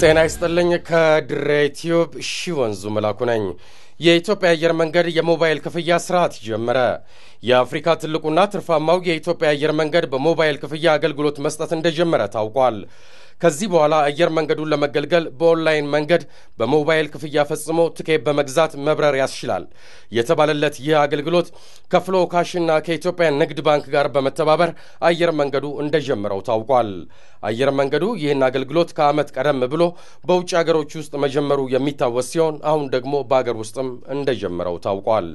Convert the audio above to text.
ጤና ይስጥልኝ። ከድሬ ቲዩብ ሺ ወንዙ መላኩ ነኝ። የኢትዮጵያ አየር መንገድ የሞባይል ክፍያ ስርዓት ጀመረ። የአፍሪካ ትልቁና ትርፋማው የኢትዮጵያ አየር መንገድ በሞባይል ክፍያ አገልግሎት መስጠት እንደጀመረ ታውቋል። ከዚህ በኋላ አየር መንገዱን ለመገልገል በኦንላይን መንገድ በሞባይል ክፍያ ፈጽሞ ትኬት በመግዛት መብረር ያስችላል የተባለለት ይህ አገልግሎት ከፍሎ ካሽና ከኢትዮጵያ ንግድ ባንክ ጋር በመተባበር አየር መንገዱ እንደጀመረው ታውቋል። አየር መንገዱ ይህን አገልግሎት ከዓመት ቀደም ብሎ በውጭ አገሮች ውስጥ መጀመሩ የሚታወስ ሲሆን አሁን ደግሞ በአገር ውስጥም እንደጀመረው ታውቋል።